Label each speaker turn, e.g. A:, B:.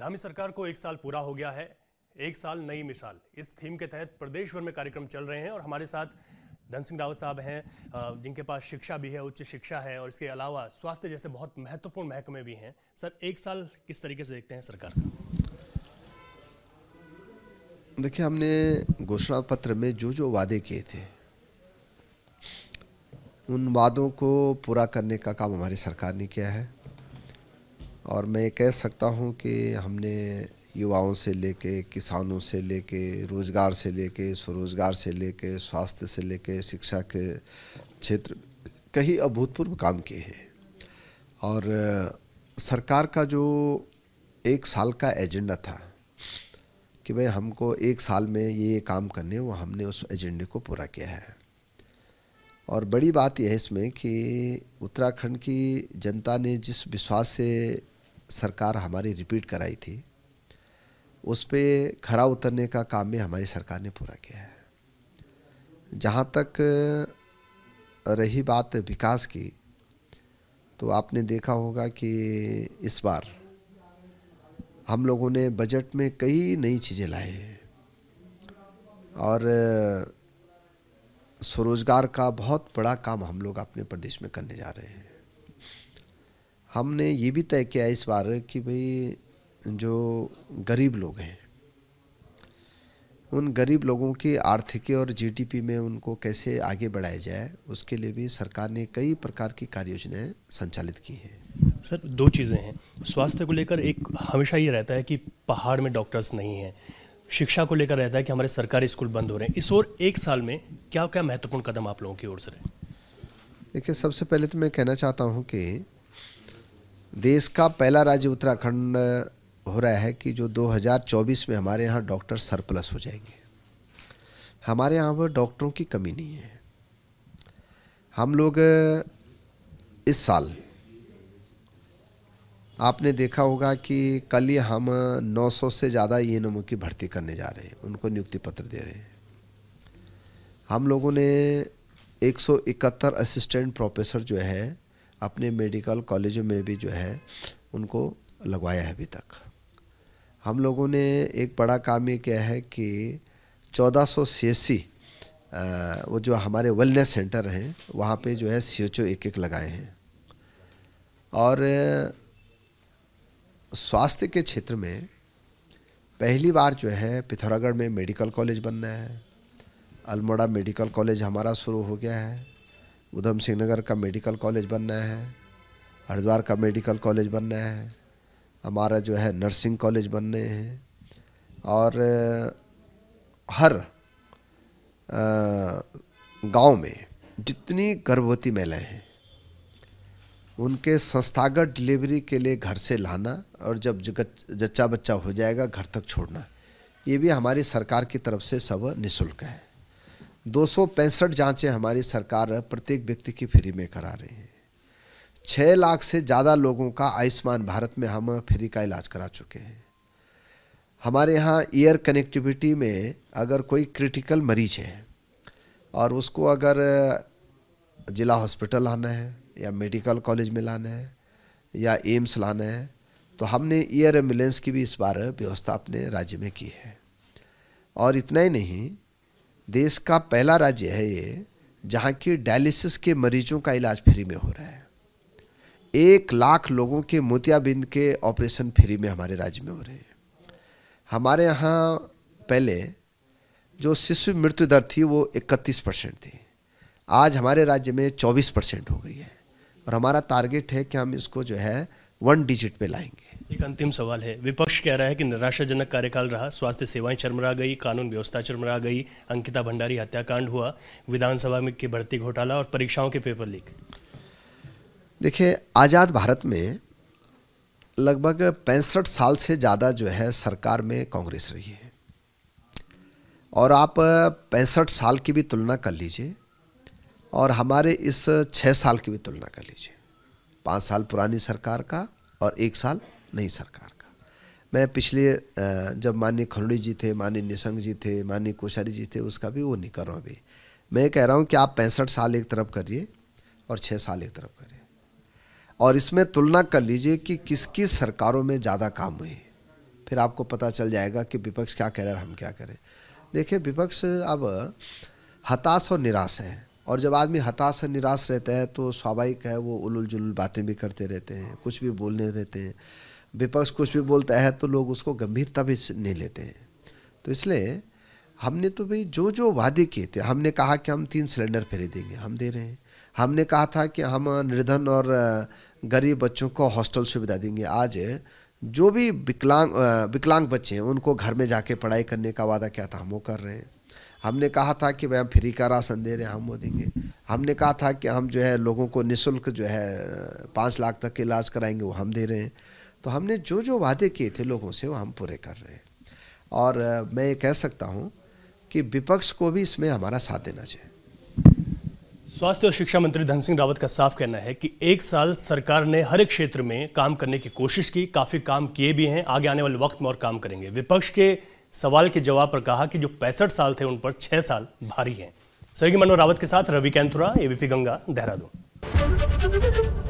A: धामी सरकार को एक साल पूरा हो गया है एक साल नई मिसाल इस थीम के तहत प्रदेश भर में कार्यक्रम चल रहे हैं और हमारे साथ धन सिंह रावत साहब हैं जिनके पास शिक्षा भी है उच्च शिक्षा है और इसके अलावा स्वास्थ्य जैसे बहुत महत्वपूर्ण महकमे भी हैं सर एक साल किस तरीके से देखते हैं सरकार का
B: देखिए हमने घोषणा पत्र में जो जो वादे किए थे उन वादों को पूरा करने का काम हमारी सरकार ने किया है और मैं कह सकता हूँ कि हमने युवाओं से लेके किसानों से लेके रोज़गार से लेके स्वरोज़गार से लेके स्वास्थ्य से लेके शिक्षा के क्षेत्र कई अभूतपूर्व काम किए हैं और सरकार का जो एक साल का एजेंडा था कि भाई हमको एक साल में ये काम करने वो हमने उस एजेंडे को पूरा किया है और बड़ी बात यह है इसमें कि उत्तराखंड की जनता ने जिस विश्वास से सरकार हमारी रिपीट कराई थी उस पर खरा उतरने का काम भी हमारी सरकार ने पूरा किया है जहाँ तक रही बात विकास की तो आपने देखा होगा कि इस बार हम लोगों ने बजट में कई नई चीज़ें लाई और स्वरोजगार का बहुत बड़ा काम हम लोग अपने प्रदेश में करने जा रहे हैं हमने ये भी तय किया इस बार कि भाई जो गरीब लोग हैं उन गरीब लोगों की आर्थिकी और जीडीपी में उनको कैसे आगे बढ़ाया जाए उसके लिए भी सरकार ने कई प्रकार की कार्य योजनाएँ संचालित की हैं
A: सर दो चीज़ें हैं स्वास्थ्य को लेकर एक हमेशा ये रहता है कि पहाड़ में डॉक्टर्स नहीं हैं शिक्षा को लेकर रहता है कि हमारे सरकारी स्कूल बंद हो रहे हैं इस और एक साल में क्या क्या महत्वपूर्ण कदम आप लोगों की ओर से रहे
B: देखिए सबसे पहले तो मैं कहना चाहता हूँ कि देश का पहला राज्य उत्तराखंड हो रहा है कि जो 2024 में हमारे यहाँ डॉक्टर सरप्लस हो जाएंगे हमारे यहाँ पर डॉक्टरों की कमी नहीं है हम लोग इस साल आपने देखा होगा कि कल ही हम 900 से ज़्यादा ई एन की भर्ती करने जा रहे हैं उनको नियुक्ति पत्र दे रहे हैं हम लोगों ने 171 असिस्टेंट प्रोफेसर जो है अपने मेडिकल कॉलेजों में भी जो है उनको लगवाया है अभी तक हम लोगों ने एक बड़ा काम ये किया है कि चौदह सौ वो जो हमारे वेलनेस सेंटर हैं वहाँ पे जो है सी एक एक लगाए हैं और स्वास्थ्य के क्षेत्र में पहली बार जो है पिथौरागढ़ में मेडिकल कॉलेज बनना है अल्मोड़ा मेडिकल कॉलेज हमारा शुरू हो गया है उधम सिंह नगर का मेडिकल कॉलेज बनना है हरिद्वार का मेडिकल कॉलेज बनना है हमारा जो है नर्सिंग कॉलेज बनने हैं और हर गांव में जितनी गर्भवती महिलाएं हैं उनके संस्थागत डिलीवरी के लिए घर से लाना और जब जच्चा बच्चा हो जाएगा घर तक छोड़ना ये भी हमारी सरकार की तरफ से सब निःशुल्क है दो जांचें हमारी सरकार प्रत्येक व्यक्ति की फ्री में करा रही है छः लाख से ज़्यादा लोगों का आयुष्मान भारत में हम फ्री का इलाज करा चुके हैं हमारे यहाँ एयर कनेक्टिविटी में अगर कोई क्रिटिकल मरीज है और उसको अगर ज़िला हॉस्पिटल लाना है या मेडिकल कॉलेज में लाना है या एम्स लाना है तो हमने एयर एम्बुलेंस की भी इस बार व्यवस्था अपने राज्य में की है और इतना ही नहीं देश का पहला राज्य है ये जहाँ की डायलिसिस के मरीजों का इलाज फ्री में हो रहा है एक लाख लोगों के मोतियाबिंद के ऑपरेशन फ्री में हमारे राज्य में हो रहे हैं हमारे यहाँ पहले जो शिशु मृत्यु दर थी वो इकतीस परसेंट थी आज हमारे राज्य में चौबीस परसेंट हो गई है और हमारा टारगेट है कि हम इसको जो है वन डिजिट पे लाएंगे
A: एक अंतिम सवाल है विपक्ष कह रहा है कि निराशाजनक कार्यकाल रहा स्वास्थ्य सेवाएं चरमरा गई कानून व्यवस्था चरमरा गई अंकिता भंडारी हत्याकांड हुआ विधानसभा में के भर्ती घोटाला और परीक्षाओं के पेपर लीक
B: देखिए आज़ाद भारत में लगभग पैंसठ साल से ज़्यादा जो है सरकार में कांग्रेस रही है और आप पैंसठ साल की भी तुलना कर लीजिए और हमारे इस छः साल की भी तुलना कर लीजिए पाँच साल पुरानी सरकार का और एक साल नहीं सरकार का मैं पिछले जब माननीय खनोड़ी जी थे माननीय निशंक जी थे माननीय कोश्यारी जी थे उसका भी वो नहीं कर रहा हूँ अभी मैं कह रहा हूँ कि आप पैंसठ साल एक तरफ करिए और छः साल एक तरफ करिए और इसमें तुलना कर लीजिए कि किस किस सरकारों में ज़्यादा काम हुए फिर आपको पता चल जाएगा कि विपक्ष क्या कह रहा है हम क्या करें देखिए विपक्ष अब हताश और निराश है और जब आदमी हताश और निराश रहता है तो स्वाभाविक है वो उलुल जुलुल बातें भी करते रहते हैं कुछ भी बोलने रहते हैं विपक्ष कुछ भी बोलता है तो लोग उसको गंभीरता भी नहीं लेते हैं तो इसलिए हमने तो भाई जो जो वादे किए थे हमने कहा कि हम तीन सिलेंडर खरीदेंगे हम दे रहे हैं हमने कहा था कि हम निर्धन और गरीब बच्चों को हॉस्टल सुविधा देंगे आज जो भी विकलांग विकलांग बच्चे हैं उनको घर में जाके पढ़ाई करने का वादा क्या था हम वो कर रहे हैं हमने कहा था कि भाई हम फ्री का राशन दे रहे हैं हम वो देंगे हमने कहा था कि हम जो है लोगों को निःशुल्क जो है पाँच लाख तक के इलाज कराएंगे वो हम दे रहे हैं तो हमने जो जो वादे किए थे लोगों से वो हम पूरे कर रहे हैं और मैं ये कह सकता हूँ कि विपक्ष को भी इसमें हमारा साथ देना चाहिए
A: स्वास्थ्य और शिक्षा मंत्री धन सिंह रावत का साफ कहना है कि एक साल सरकार ने हर एक क्षेत्र में काम करने की कोशिश की काफ़ी काम किए भी हैं आगे आने वाले वक्त में और काम करेंगे विपक्ष के सवाल के जवाब पर कहा कि जो पैंसठ साल थे उन पर छह साल भारी हैं सहयोगी मनोहर रावत के साथ रवि कैंथुरा एबीपी गंगा देहरादून